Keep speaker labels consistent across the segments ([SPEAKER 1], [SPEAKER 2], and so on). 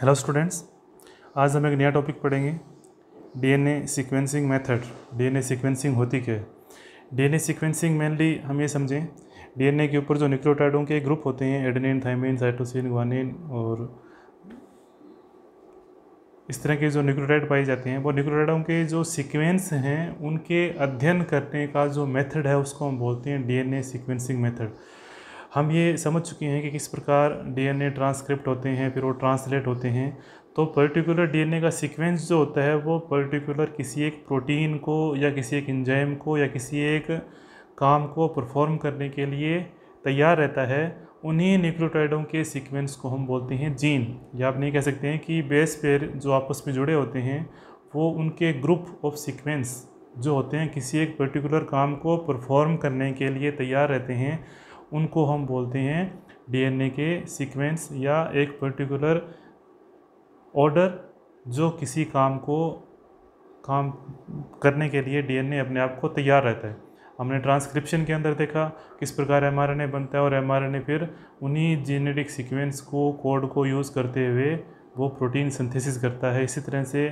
[SPEAKER 1] hello students आज हम एक नया टॉपिक पढ़ेंगे DNA sequencing method DNA sequencing होती क्या है डीएनए सीक्वेंसिंग मेनली हम ये समझें डीएनए के ऊपर जो न्यूक्लियोटाइडों के ग्रुप होते हैं एडेनिन थाइमिन साइटोसिन ग्वानिन और इस तरह के जो न्यूक्लियोटाइड पाए जाते हैं वो न्यूक्लियोटाइडों के जो सिक्वेंस हैं उनके अध्ययन करने का जो मेथड है उसको हम बोलते हैं डीएनए सीक्वेंसिंग मेथड हम ये समझ चुके हैं कि किस प्रकार डीएनए ट्रांसक्रिप्ट होते हैं फिर वो ट्रांसलेट होते हैं तो पर्टिकुलर डीएनए का सीक्वेंस जो होता है वो पर्टिकुलर किसी एक प्रोटीन को या किसी एक इंजाइम को या किसी एक काम को परफॉर्म करने के लिए तैयार रहता है उन्हीं न्यूक्लियोटाइडों के सीक्वेंस को हम बोलते हैं जीन या आप नहीं कह सकते हैं कि बेस पेयर जो आपस में जुड़े होते हैं वो उनके ग्रुप ऑफ सीक्वेंस जो होते हैं किसी एक पर्टिकुलर काम को परफॉर्म करने के लिए तैयार रहते हैं उनको हम बोलते हैं डीएनए के सीक्वेंस या एक पर्टिकुलर ऑर्डर जो किसी काम को काम करने के लिए डीएनए अपने आप को तैयार रहता है हमने ट्रांसक्रिप्शन के अंदर देखा किस प्रकार एमआरएनए बनता है और एमआरएनए फिर उन्हीं जेनेटिक सीक्वेंस को कोड को यूज़ करते हुए वो प्रोटीन सिंथेसिस करता है इसी तरह से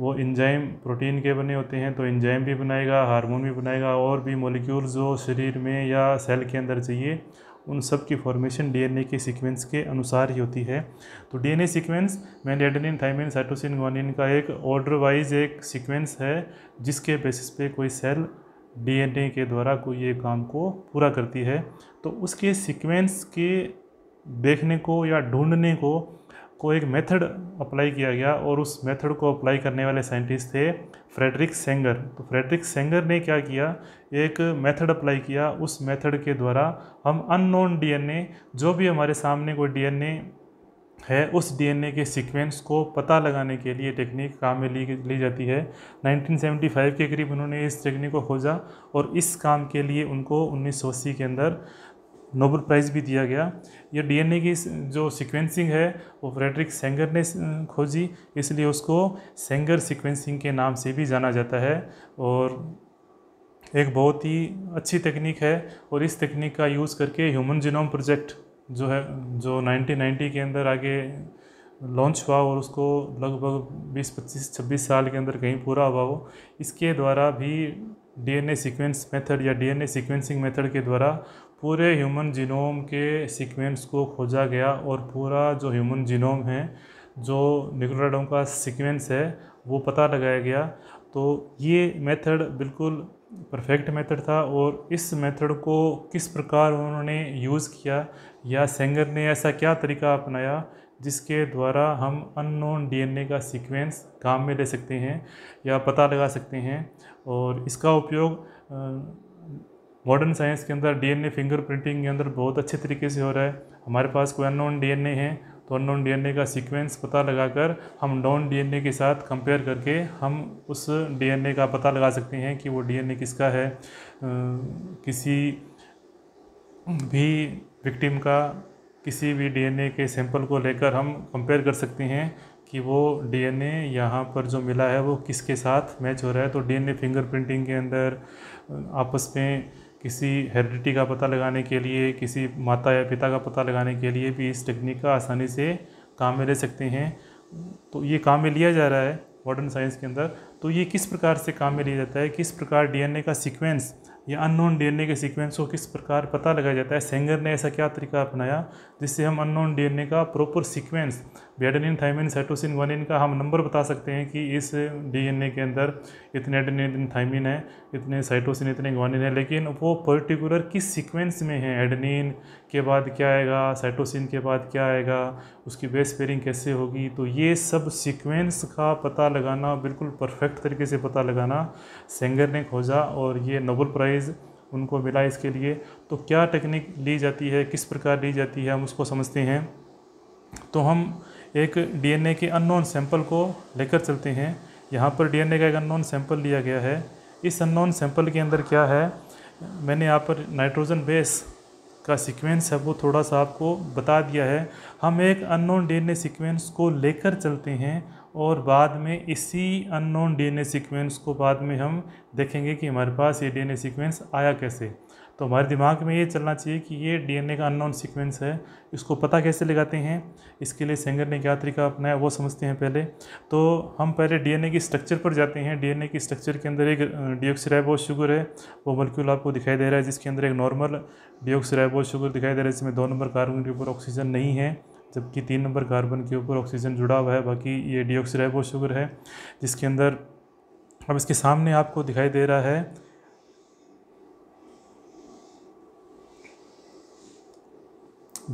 [SPEAKER 1] वो इंजाइम प्रोटीन के बने होते हैं तो इंजाइम भी बनाएगा हार्मोन भी बनाएगा और भी मोलिक्यूल जो शरीर में या सेल के अंदर चाहिए उन सब की फॉर्मेशन डीएनए के सीक्वेंस के अनुसार ही होती है तो डीएनए सीक्वेंस मैंने एडेनिन थाइमिन साइटोसिन गोनिन का एक ऑर्डर वाइज एक सीक्वेंस है जिसके बेसिस पे कोई सेल डीएनए के द्वारा कोई ये काम को पूरा करती है तो उसके सीक्वेंस के देखने को या ढूंढने को को एक मेथड अप्लाई किया गया और उस मेथड को अप्लाई करने वाले साइंटिस्ट थे फ्रेडरिक सेंगर तो फ्रेडरिक सेंगर ने क्या किया एक मेथड अप्लाई किया उस मेथड के द्वारा हम अननोन डीएनए जो भी हमारे सामने कोई डीएनए है उस डीएनए के सीक्वेंस को पता लगाने के लिए टेक्निक काम में ली ली जाती है 1975 के करीब उन्होंने इस टेक्निक को खोजा और इस काम के लिए उनको उन्नीस के अंदर नोबल प्राइज़ भी दिया गया ये डीएनए की जो सीक्वेंसिंग है वो फ्रेडरिक सेंगर ने खोजी इसलिए उसको सेंगर सीक्वेंसिंग के नाम से भी जाना जाता है और एक बहुत ही अच्छी तकनीक है और इस तकनीक का यूज़ करके ह्यूमन जिनोम प्रोजेक्ट जो है जो 1990 के अंदर आगे लॉन्च हुआ और उसको लगभग 20 25 26 साल के अंदर कहीं पूरा हुआ हो इसके द्वारा भी डीएनए सीक्वेंस मेथड या डीएनए सीक्वेंसिंग मेथड के द्वारा पूरे ह्यूमन जीनोम के सीक्वेंस को खोजा गया और पूरा जो ह्यूमन जीनोम है जो निकोलाडोम का सीक्वेंस है वो पता लगाया गया तो ये मेथड बिल्कुल परफेक्ट मेथड था और इस मेथड को किस प्रकार उन्होंने यूज़ किया या सेंगर ने ऐसा क्या तरीका अपनाया जिसके द्वारा हम अननोन डीएनए का सीक्वेंस काम में ले सकते हैं या पता लगा सकते हैं और इसका उपयोग मॉडर्न साइंस के अंदर डीएनए फिंगरप्रिंटिंग के अंदर बहुत अच्छे तरीके से हो रहा है हमारे पास कोई अननोन डीएनए है तो अननोन डीएनए का सीक्वेंस पता लगाकर हम नॉन डीएनए के साथ कंपेयर करके हम उस डीएनए का पता लगा सकते हैं कि वो डीएनए किसका है आ, किसी भी विक्टिम का किसी भी डीएनए के सैंपल को लेकर हम कंपेयर कर सकते हैं कि वो डीएनए यहाँ पर जो मिला है वो किसके साथ मैच हो रहा है तो डीएनए फिंगरप्रिंटिंग के अंदर आपस में किसी हेरिडिटी का पता लगाने के लिए किसी माता या पिता का पता लगाने के लिए भी इस टेक्निक का आसानी से काम में ले सकते हैं तो ये काम में लिया जा रहा है मॉडर्न साइंस के अंदर तो ये किस प्रकार से काम में लिया जाता है किस प्रकार डीएनए का सीक्वेंस या अननोन डीएनए के सीक्वेंस को किस प्रकार पता लगाया जाता है सेंगर ने ऐसा क्या तरीका अपनाया जिससे हम अननोन डीएनए का proper sequence adenine thymine cytosine guanine का हम नंबर बता सकते हैं कि इस डीएनए के अंदर इतने एडनिन थाइमिन है इतने साइटोसिन इतने वनिन है लेकिन वो पर्टिकुलर किस सीक्वेंस में है एडनिन के बाद क्या आएगा साइटोसिन के बाद क्या आएगा उसकी बेस पेयरिंग कैसे होगी तो ये सब सीक्वेंस का पता लगाना बिल्कुल परफेक्ट तरीके से पता लगाना सेंगर ने खोजा और ये नोबल प्राइज़ उनको मिला इसके लिए तो क्या टेक्निक ली जाती है किस प्रकार ली जाती है हम उसको समझते हैं तो हम एक डीएनए के अननोन सैंपल को लेकर चलते हैं यहाँ पर डीएनए का एक अननोन सैंपल लिया गया है इस अननोन सैंपल के अंदर क्या है मैंने यहाँ पर नाइट्रोजन बेस का सीक्वेंस है वो थोड़ा सा आपको बता दिया है हम एक अननोन डीएनए सीक्वेंस को लेकर चलते हैं और बाद में इसी अननोन डीएनए सीक्वेंस को बाद में हम देखेंगे कि हमारे पास ये डीएनए सीक्वेंस आया कैसे तो हमारे दिमाग में ये चलना चाहिए कि ये डीएनए का अननोन सीक्वेंस है इसको पता कैसे लगाते हैं इसके लिए सेंगर ने क्या तरीका अपनाया वो समझते हैं पहले तो हम पहले डीएनए की स्ट्रक्चर पर जाते हैं डीएनए की स्ट्रक्चर के अंदर एक डिओक्सीराइबो शुगर है वो मलक्यूल आपको दिखाई दे रहा है जिसके अंदर एक नॉर्मल डिओक्सीराइबो शुगर दिखाई दे रहा है जिसमें दो नंबर कार्बन के ऊपर ऑक्सीजन नहीं है जबकि तीन नंबर कार्बन के ऊपर ऑक्सीजन जुड़ा हुआ है बाकी ये डिओक्सीराइबो शुगर है जिसके अंदर अब इसके सामने आपको दिखाई दे रहा है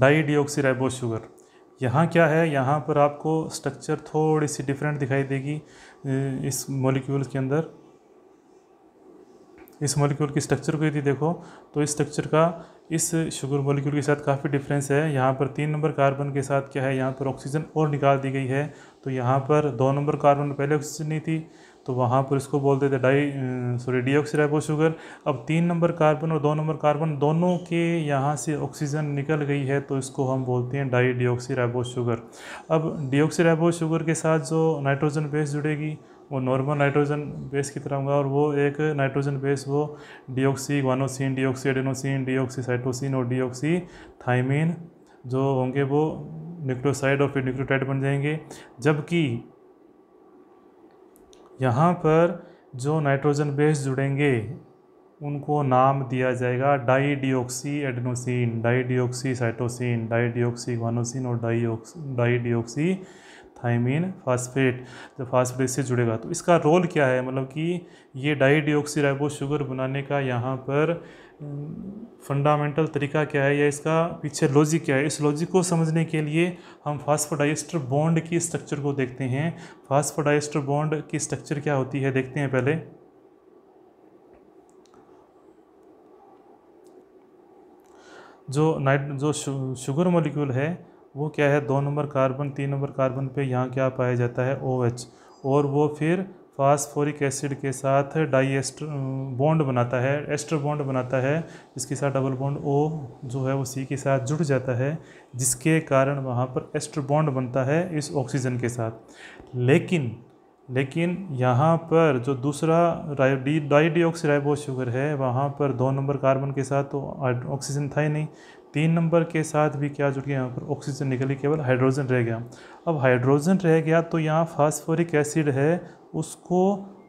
[SPEAKER 1] डाई डीऑक्सीराइबोस शुगर यहाँ क्या है यहाँ पर आपको स्ट्रक्चर थोड़ी सी डिफरेंट दिखाई देगी इस मॉलिक्यूल के अंदर इस मॉलिक्यूल की स्ट्रक्चर को यदि देखो तो इस स्ट्रक्चर का इस शुगर मॉलिक्यूल के साथ काफ़ी डिफरेंस है यहाँ पर तीन नंबर कार्बन के साथ क्या है यहाँ पर ऑक्सीजन और निकाल दी गई है तो यहाँ पर दो नंबर कार्बन पहले ऑक्सीजन नहीं थी तो वहाँ पर इसको बोलते थे di sorry D deoxyribo sugar अब तीन नंबर कार्बन और दो नंबर कार्बन दोनों के यहाँ से ऑक्सीजन निकल गई है तो इसको हम बोलते हैं डाई डीऑक्सीराइबो शुगर अब डीऑक्सीराइबो शुगर के साथ जो नाइट्रोजन बेस जुड़ेगी वो नॉर्मल नाइट्रोजन बेस की तरह होगा और वो एक नाइट्रोजन बेस वो deoxy guanosine deoxy adenosine deoxy cytosine और डीऑक्सी थाइमिन जो होंगे वो न्यूक्लियोसाइड और फिर न्यूक्लियोटाइड बन जाएंगे जबकि यहाँ पर जो नाइट्रोजन बेस जुड़ेंगे उनको नाम दिया जाएगा di deoxy adenosine di deoxy cytosine di deoxy guanosine और di di deoxy thymine phosphate जब फास्फेट से जुड़ेगा तो इसका रोल क्या है मतलब कि ये डाई डिओक्सी राइबो शुगर बनाने का यहाँ पर फंडामेंटल तरीका क्या है या इसका पीछे लॉजिक क्या है इस लॉजिक को समझने के लिए हम फास्फोडाइस्टर बॉन्ड की स्ट्रक्चर को देखते हैं फास्फोडाइस्टर बॉन्ड की स्ट्रक्चर क्या होती है देखते हैं पहले जो नाइट जो शुगर मॉलिक्यूल है वो क्या है दो नंबर कार्बन तीन नंबर कार्बन पे यहाँ क्या पाया जाता है ओ OH, एच और वो फिर फास्फोरिक एसिड के साथ डाई एस्टर बॉन्ड बनाता है एस्टर बॉन्ड बनाता है इसके साथ डबल बॉन्ड ओ जो है वो सी के साथ जुड़ जाता है जिसके कारण वहाँ पर एस्टर बॉन्ड बनता है इस ऑक्सीजन के साथ लेकिन लेकिन यहाँ पर जो दूसरा डी डाई डीऑक्सीराइबो शुगर है वहाँ पर दो नंबर कार्बन के साथ तो ऑक्सीजन था ही नहीं तीन नंबर के साथ भी क्या जुड़ गया यहाँ पर ऑक्सीजन निकली केवल हाइड्रोजन रह गया अब हाइड्रोजन रह गया तो यहाँ फास्फोरिक एसिड है उसको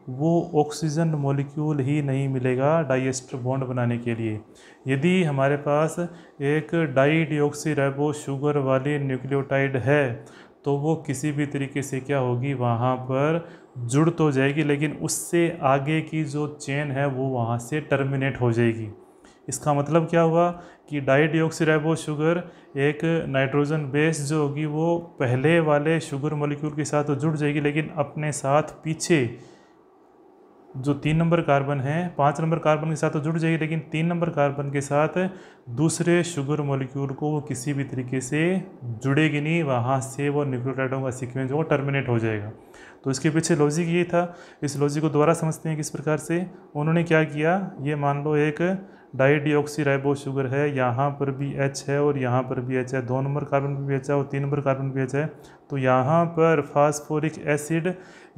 [SPEAKER 1] वो ऑक्सीजन मॉलिक्यूल ही नहीं मिलेगा डाइएस्टर बॉन्ड बनाने के लिए यदि हमारे पास एक डाई रेबो शुगर वाली न्यूक्लियोटाइड है तो वो किसी भी तरीके से क्या होगी वहाँ पर जुड़ तो जाएगी लेकिन उससे आगे की जो चेन है वो वहाँ से टर्मिनेट हो जाएगी इसका मतलब क्या हुआ कि डाइडियोक्सीराइबो शुगर एक नाइट्रोजन बेस जो होगी वो पहले वाले शुगर मॉलिक्यूल के साथ तो जुड़ जाएगी लेकिन अपने साथ पीछे जो तीन नंबर कार्बन है पाँच नंबर कार्बन के साथ तो जुड़ जाएगी लेकिन तीन नंबर कार्बन के साथ दूसरे शुगर मॉलिक्यूल को वो किसी भी तरीके से जुड़ेगी नहीं वहाँ से वो न्यूक्लियोटाइडों का सीक्वेंस वो टर्मिनेट हो जाएगा तो इसके पीछे लॉजिक ये था इस लॉजिक को दोबारा समझते हैं किस प्रकार से उन्होंने क्या किया ये मान लो एक डाई राइबो शुगर है यहाँ पर भी एच है और यहाँ पर भी एच है दो नंबर कार्बन भी एच है और तीन नंबर कार्बन भी एच है तो यहाँ पर फास्फोरिक एसिड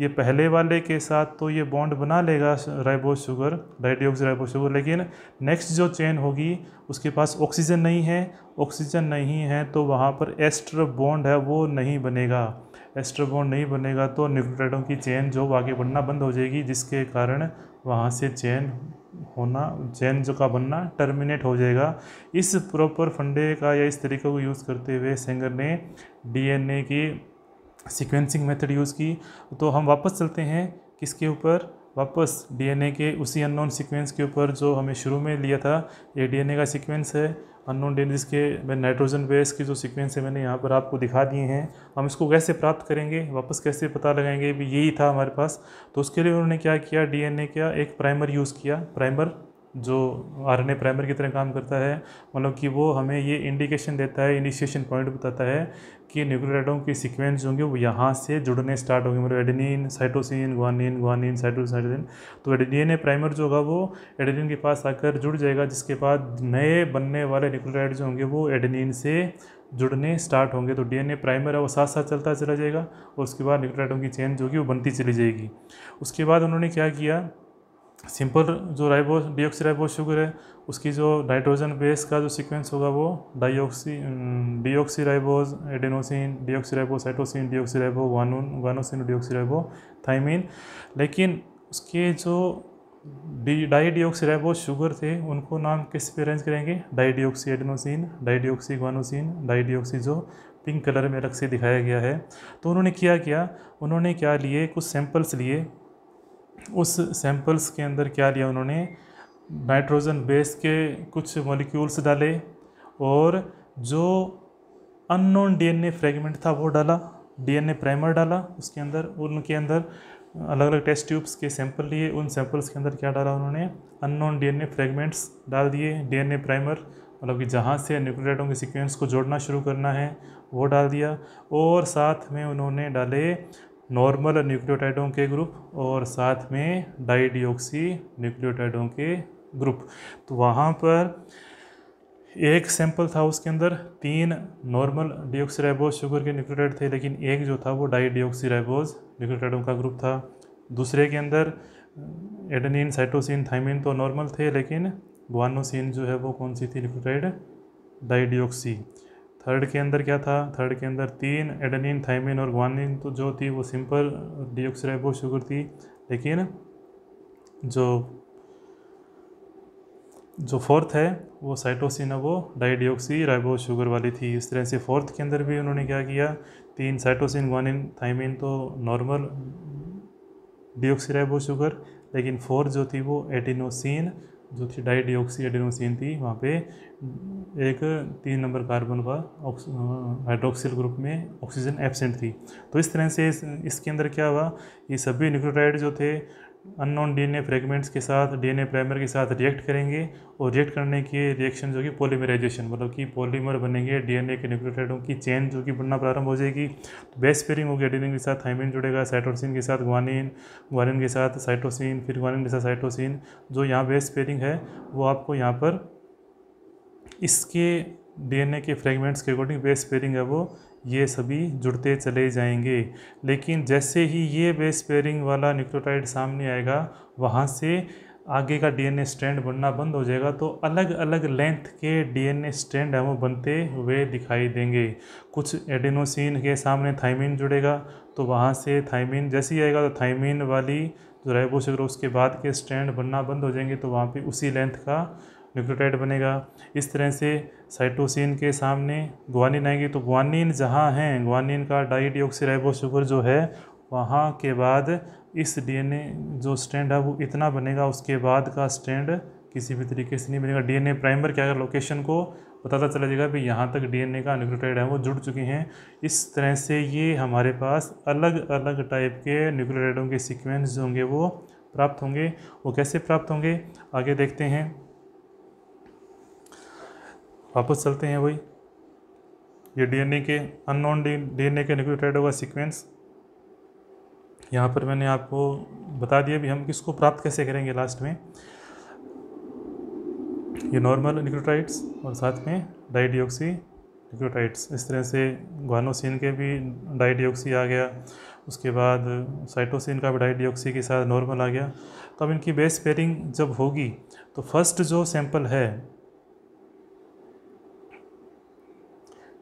[SPEAKER 1] ये पहले वाले के साथ तो ये बॉन्ड बना लेगा ribo sugar di ribo sugar लेकिन नेक्स्ट जो चेन होगी उसके पास ऑक्सीजन नहीं है ऑक्सीजन नहीं है तो वहाँ पर एस्ट्र बॉन्ड है वो नहीं बनेगा एस्ट्र बॉन्ड नहीं बनेगा तो न्यूक्लियोटाइडों की चेन जो आगे बढ़ना बंद हो जाएगी जिसके कारण वहाँ से चेन होना चैन जो का बनना टर्मिनेट हो जाएगा इस प्रॉपर फंडे का या इस तरीके को यूज़ करते हुए सेंगर ने डीएनए की सीक्वेंसिंग मेथड यूज़ की तो हम वापस चलते हैं किसके ऊपर वापस डीएनए के उसी अननोन सीक्वेंस के ऊपर जो हमें शुरू में लिया था ये डीएनए का सीक्वेंस है अननोन डेलीज के मैं नाइट्रोजन बेस की जो सीक्वेंस है मैंने यहाँ पर आपको दिखा दिए हैं हम इसको कैसे प्राप्त करेंगे वापस कैसे पता लगाएंगे भी यही था हमारे पास तो उसके लिए उन्होंने क्या किया डीएनए का एक प्राइमर यूज़ किया प्राइमर जो आर एन ए प्राइमर की तरह काम करता है मतलब कि वो हमें ये इंडिकेशन देता है इनिशिएशन पॉइंट बताता है कि न्यूक्लियोटाइडों के सीक्वेंस होंगे वो यहाँ से जुड़ने स्टार्ट होंगे मतलब adenine cytosine guanine guanine cytosine तो ए प्राइमर जो होगा वो एडिनिन के पास आकर जुड़ जाएगा जिसके बाद नए बनने वाले न्यूक्लियोटाइड जो होंगे वो एडिनिन से जुड़ने स्टार्ट होंगे तो डीएनए प्राइमर है वो साथ साथ चलता चला जाएगा और उसके बाद न्यूक्लियोटाइडों की चेंज जो होगी वो बनती चली जाएगी उसके बाद उन्होंने क्या किया सिंपल जो राइबो डीऑक्सी राइबो शुगर है उसकी जो नाइट्रोजन बेस का जो सीक्वेंस होगा वो dioxy deoxy ribose adenosine deoxy ribo cytosine deoxy ribo guanine guanosine deoxy ribo thymine लेकिन उसके जो D di deoxy ribo sugar थे उनको नाम किस पे अरेंज करेंगे di deoxy adenosine di deoxy guanosine di deoxy जो पिंक कलर में अलग से दिखाया गया है तो उन्होंने क्या किया उन्होंने क्या लिए कुछ सैंपल्स लिए उस सैंपल्स के अंदर क्या लिया उन्होंने नाइट्रोजन बेस के कुछ मॉलिक्यूल्स डाले और जो अननोन डीएनए फ्रेगमेंट था वो डाला डीएनए प्राइमर डाला उसके अंदर उनके अंदर अलग अलग टेस्ट ट्यूब्स के सैंपल लिए उन सैंपल्स के अंदर क्या डाला उन्होंने अननोन डीएनए फ्रेगमेंट्स डाल दिए डीएनए प्राइमर मतलब कि जहाँ से न्यूक्लियोटाइडों के सीक्वेंस को जोड़ना शुरू करना है वो डाल दिया और साथ में उन्होंने डाले नॉर्मल न्यूक्लियोटाइडों के ग्रुप और साथ में डाइडियोक्सी न्यूक्लियोटाइडों के ग्रुप तो वहाँ पर एक सैंपल था उसके अंदर तीन नॉर्मल डिओक्सीराइबोज शुगर के न्यूक्लियोटाइड थे लेकिन एक जो था वो डाइडियोक्सीराइबोज न्यूक्लियोटाइडों का ग्रुप था दूसरे के अंदर एडनिन साइटोसिन थाइमिन तो नॉर्मल थे लेकिन गुआनोसिन जो है वो कौन सी थी न्यूक्लियोटाइड डाइडियोक्सी थर्ड के अंदर क्या था थर्ड के अंदर तीन एडनिन थाइमिन और ग्वानिन तो जो थी वो सिंपल डिओक्सराइबो शुगर थी लेकिन जो जो फोर्थ है वो साइटोसिन है वो डाइडियोक्सी राइबो शुगर वाली थी इस तरह से फोर्थ के अंदर भी उन्होंने क्या किया तीन साइटोसिन ग्वानिन थाइमिन तो नॉर्मल डिओक्सी राइबो शुगर लेकिन फोर्थ जो थी वो एटिनोसिन जो थी डाई डी थी वहाँ पे एक तीन नंबर कार्बन का हाइड्रोक्सिल ग्रुप में ऑक्सीजन एबसेंट थी तो इस तरह से इस, इसके अंदर क्या हुआ ये सभी न्यूक्लियोटाइड जो थे अननोन डीएनए फ्रेगमेंट्स के साथ डीएनए प्राइमर के साथ रिएक्ट करेंगे और रिएक्ट करने के रिएक्शन जो कि पोलीमराइजेशन मतलब कि पॉलीमर बनेंगे डीएनए के न्यूक्लियोटाइडों की चेन जो कि बनना प्रारंभ हो जाएगी तो बेस पेयरिंग होगी डीएनए के साथ थाइमिन जुड़ेगा साइटोसिन के साथ ग्वानिन ग्वानिन के साथ साइटोसिन फिर ग्वानिन के साथ साइटोसिन जो यहाँ बेस पेयरिंग है वो आपको यहाँ पर इसके डीएनए के फ्रेगमेंट्स के अकॉर्डिंग बेस पेयरिंग है वो ये सभी जुड़ते चले जाएंगे लेकिन जैसे ही ये बेस पेयरिंग वाला न्यूक्लियोटाइड सामने आएगा वहाँ से आगे का डीएनए स्ट्रैंड बनना बंद हो जाएगा तो अलग अलग लेंथ के डीएनए स्ट्रैंड हम बनते हुए दिखाई देंगे कुछ एडेनोसिन के सामने थाइमिन जुड़ेगा तो वहाँ से थाइमिन जैसे ही आएगा तो थाइमिन वाली जो राइबोस उसके बाद के स्ट्रैंड बनना बंद हो जाएंगे तो वहाँ पे उसी लेंथ का न्यूक्लियोटाइड बनेगा इस तरह से साइटोसिन के सामने ग्वानिन आएगी तो ग्वानिन जहाँ हैं ग्वानिन का डाइडियोक्सीराइबो शुगर जो है वहाँ के बाद इस डीएनए जो स्टैंड है वो इतना बनेगा उसके बाद का स्टैंड किसी भी तरीके से नहीं बनेगा डीएनए प्राइमर क्या अगर लोकेशन को बताता चला जाएगा भी यहाँ तक डीएनए का न्यूक्लियोटाइड है वो जुड़ चुके हैं इस तरह से ये हमारे पास अलग अलग टाइप के न्यूक्लियोटाइडों के सिक्वेंस जो होंगे वो प्राप्त होंगे वो कैसे प्राप्त होंगे आगे देखते हैं वापस चलते हैं वही ये डीएनए के अननोन डीएनए के न्यूक्लियोटाइड होगा सीक्वेंस यहाँ पर मैंने आपको बता दिया भी हम किसको प्राप्त कैसे करेंगे लास्ट में ये नॉर्मल न्यूक्लियोटाइड्स और साथ में डाइडियोक्सी न्यूक्लियोटाइड्स इस तरह से ग्वानोसिन के भी डाइडियोक्सी आ गया उसके बाद साइटोसिन का भी डाइडियोक्सी के साथ नॉर्मल आ गया तो इनकी बेस पेयरिंग जब होगी तो फर्स्ट जो सैंपल है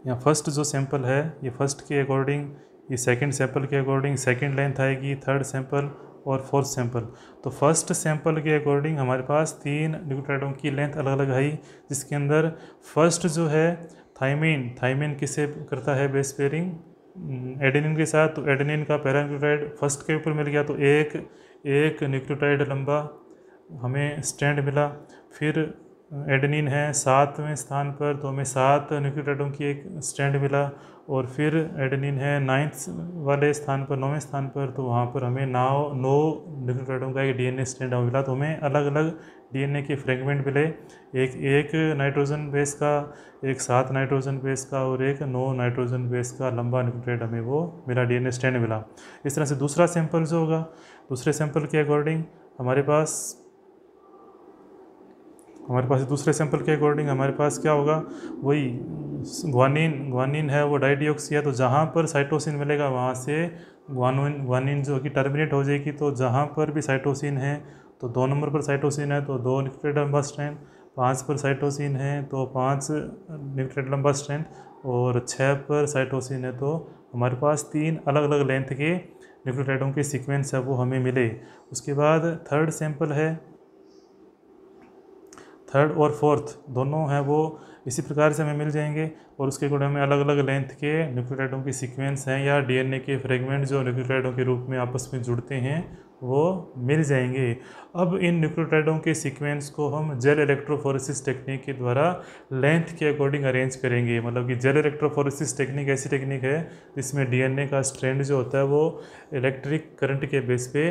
[SPEAKER 1] यहाँ फर्स्ट जो सैंपल है ये फर्स्ट के अकॉर्डिंग ये सेकंड सैंपल के अकॉर्डिंग सेकंड लेंथ आएगी थर्ड सैंपल और फोर्थ सैंपल तो फर्स्ट सैंपल के अकॉर्डिंग हमारे पास तीन न्यूक्लियोटाइडों की लेंथ अलग अलग आई जिसके अंदर फर्स्ट जो है थाइमिन थाइमिन किसे करता है बेस पेयरिंग एडेनिन के साथ तो एडेनिन का पहला न्यूक्लियोटाइड फर्स्ट के ऊपर मिल गया तो एक एक न्यूक्लियोटाइड लंबा हमें स्टैंड मिला फिर एडनिन है सातवें स्थान पर तो हमें सात न्यूक्लियोटाइडों की एक स्टैंड मिला और फिर एडनिन है नाइन्थ वाले स्थान पर नौवें स्थान पर तो वहाँ पर हमें नाव नौ न्यूक्लियोटाइडों का एक डीएनए स्टैंड मिला तो हमें अलग अलग डीएनए के फ्रेगमेंट मिले एक एक नाइट्रोजन बेस का एक सात नाइट्रोजन बेस का और एक नौ नाइट्रोजन बेस का लंबा न्यूक्लियोटाइड हमें वो मिला डी स्टैंड मिला इस तरह से दूसरा सैंपल जो होगा दूसरे सैंपल के अकॉर्डिंग हमारे पास हमारे पास दूसरे सैंपल के अकॉर्डिंग हमारे पास क्या होगा वही ग्वानिन ग्वानिन है वो डाइडियोक्सी है तो जहाँ पर साइटोसिन मिलेगा वहाँ से ग्वानोइन ग्वानिन जो कि टर्मिनेट हो जाएगी तो जहाँ पर भी साइटोसिन है तो दो नंबर पर साइटोसिन है तो दो न्यूक्टेड लंबा स्ट्रैंड पाँच पर साइटोसिन है तो पाँच न्यूक्टेड लंबा स्ट्रैंड और छः पर साइटोसिन है तो हमारे पास तीन अलग अलग लेंथ के न्यूक्लियोटाइडों के सीक्वेंस है वो हमें मिले उसके बाद थर्ड सैंपल है थर्ड और फोर्थ दोनों हैं वो इसी प्रकार से हमें मिल जाएंगे और उसके अकॉर्डिंग हमें अलग अलग लेंथ के न्यूक्लियोटाइडों की सीक्वेंस हैं या डीएनए के फ्रेगमेंट जो न्यूक्लियोटाइडों के रूप में आपस में जुड़ते हैं वो मिल जाएंगे अब इन न्यूक्लियोटाइडों के सीक्वेंस को हम जेल इलेक्ट्रोफोरेसिस टेक्निक के द्वारा लेंथ के अकॉर्डिंग अरेंज करेंगे मतलब कि जेल इलेक्ट्रोफोरेसिस टेक्निक ऐसी टेक्निक है जिसमें डीएनए का स्ट्रैंड जो होता है वो इलेक्ट्रिक करंट के बेस पे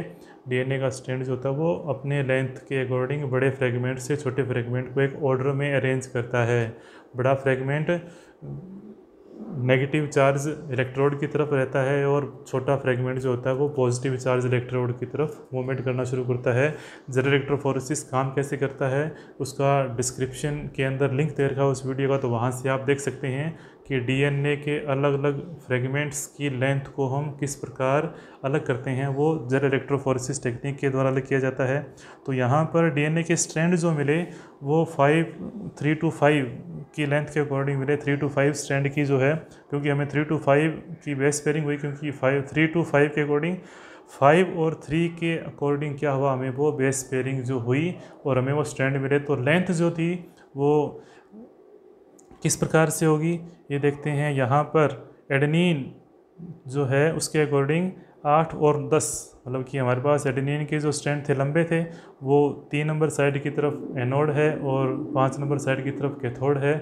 [SPEAKER 1] डीएनए का स्टैंड जो होता है वो अपने लेंथ के अकॉर्डिंग बड़े फ्रेगमेंट से छोटे फ्रेगमेंट को एक ऑर्डर में अरेंज करता है बड़ा फ्रेगमेंट नेगेटिव चार्ज इलेक्ट्रोड की तरफ रहता है और छोटा फ्रेगमेंट जो होता है वो पॉजिटिव चार्ज इलेक्ट्रोड की तरफ मूवमेंट करना शुरू करता है जर इलेक्ट्रोफोरेसिस काम कैसे करता है उसका डिस्क्रिप्शन के अंदर लिंक दे रखा है उस वीडियो का तो वहाँ से आप देख सकते हैं कि डीएनए के अलग अलग फ्रेगमेंट्स की लेंथ को हम किस प्रकार अलग करते हैं वो जर इलेक्ट्रोफोरिस टेक्निक के द्वारा अलग किया जाता है तो यहाँ पर डीएनए के स्ट्रैंड जो मिले वो फाइव थ्री टू फाइव की लेंथ के अकॉर्डिंग मिले थ्री टू फाइव स्ट्रैंड की जो है क्योंकि हमें थ्री टू फाइव की बेस पेयरिंग हुई क्योंकि फाइव थ्री टू फाइव के अकॉर्डिंग फाइव और थ्री के अकॉर्डिंग क्या हुआ हमें वो बेस पेयरिंग जो हुई और हमें वो स्ट्रैंड मिले तो लेंथ जो थी वो किस प्रकार से होगी ये देखते हैं यहाँ पर एडनिन जो है उसके अकॉर्डिंग आठ और दस मतलब कि हमारे पास एडनिन के जो स्टैंड थे लंबे थे वो तीन नंबर साइड की तरफ एनोड है और पाँच नंबर साइड की तरफ कैथोड है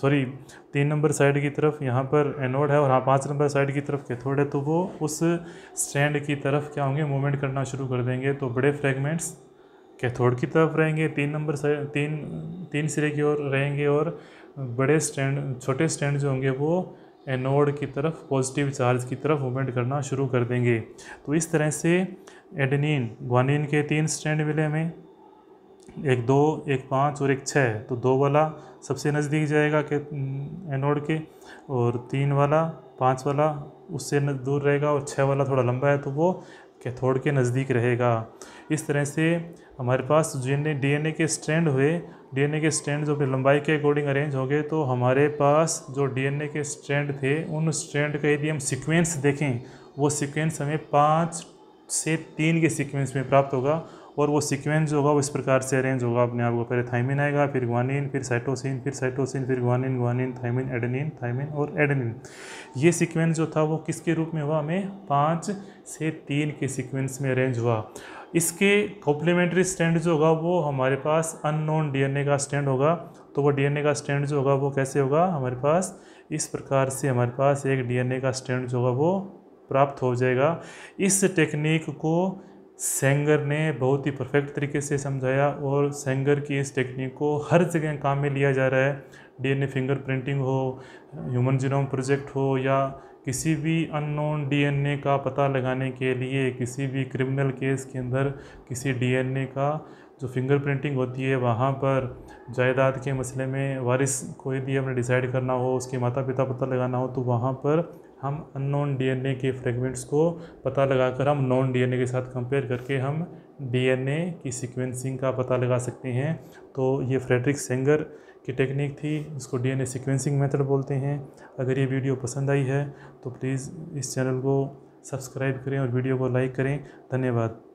[SPEAKER 1] सॉरी तीन नंबर साइड की तरफ यहाँ पर एनोड है और हाँ पाँच नंबर साइड की तरफ कैथोड है तो वो उस स्टैंड की तरफ क्या होंगे मूवमेंट करना शुरू कर देंगे तो बड़े फ्रेगमेंट्स कैथोड की तरफ रहेंगे तीन नंबर तीन तीन सिरे की ओर रहेंगे और बड़े स्टैंड छोटे स्टैंड जो होंगे वो एनोड की तरफ पॉजिटिव चार्ज की तरफ मूवमेंट करना शुरू कर देंगे तो इस तरह से एडनिन ग्वानिन के तीन स्टैंड मिले हमें एक दो एक पाँच और एक छः तो दो वाला सबसे नज़दीक जाएगा के एनोड के और तीन वाला पाँच वाला उससे दूर रहेगा और छः वाला थोड़ा लंबा है तो वो कैथोड के नज़दीक रहेगा इस तरह से हमारे पास डी एन ए के स्ट्रैंड हुए डी एन ए के स्ट्रैंड जो फिर लंबाई के अकॉर्डिंग अरेंज हो गए तो हमारे पास जो डी एन ए के स्ट्रैंड थे उन स्ट्रैंड का यदि हम सीक्वेंस देखें वो सीक्वेंस हमें पाँच से तीन के सीक्वेंस में प्राप्त होगा और वो सीक्वेंस जो होगा वो इस प्रकार से अरेंज होगा अपने आप को पहले थाइमिन आएगा फिर ग्वानिन फिर साइटोसिन फिर साइटोसिन फिर guanine guanine thymine adenine thymine और एडेनिन ये सीक्वेंस जो था वो किसके रूप में हुआ हमें पाँच से तीन के सीक्वेंस में अरेंज हुआ इसके कॉम्प्लीमेंट्री स्टैंड जो होगा वो हमारे पास अननोन डीएनए का स्टैंड होगा तो वो डीएनए का स्टैंड जो होगा वो कैसे होगा हमारे पास इस प्रकार से हमारे पास एक डीएनए का स्टैंड जो होगा वो प्राप्त हो जाएगा इस टेक्निक को सेंगर ने बहुत ही परफेक्ट तरीके से समझाया और सेंगर की इस टेक्निक को हर जगह काम में लिया जा रहा है DNA fingerprinting human genome जीनोम प्रोजेक्ट हो या किसी भी अननोन डीएनए का पता लगाने के लिए किसी भी क्रिमिनल केस के अंदर किसी डीएनए का जो फिंगर प्रिंटिंग होती है वहाँ पर जायदाद के मसले में वारिस कोई भी हमें डिसाइड करना हो उसके माता पिता पता लगाना हो तो वहाँ पर हम अननोन डीएनए के फ्रेगमेंट्स को पता लगाकर हम नॉन डीएनए के साथ कंपेयर करके हम डीएनए की सीक्वेंसिंग का पता लगा सकते हैं तो ये फ्रेडरिक सेंगर की टेक्निक थी इसको डीएनए सीक्वेंसिंग मेथड बोलते हैं अगर ये वीडियो पसंद आई है तो प्लीज़ इस चैनल को सब्सक्राइब करें और वीडियो को लाइक करें धन्यवाद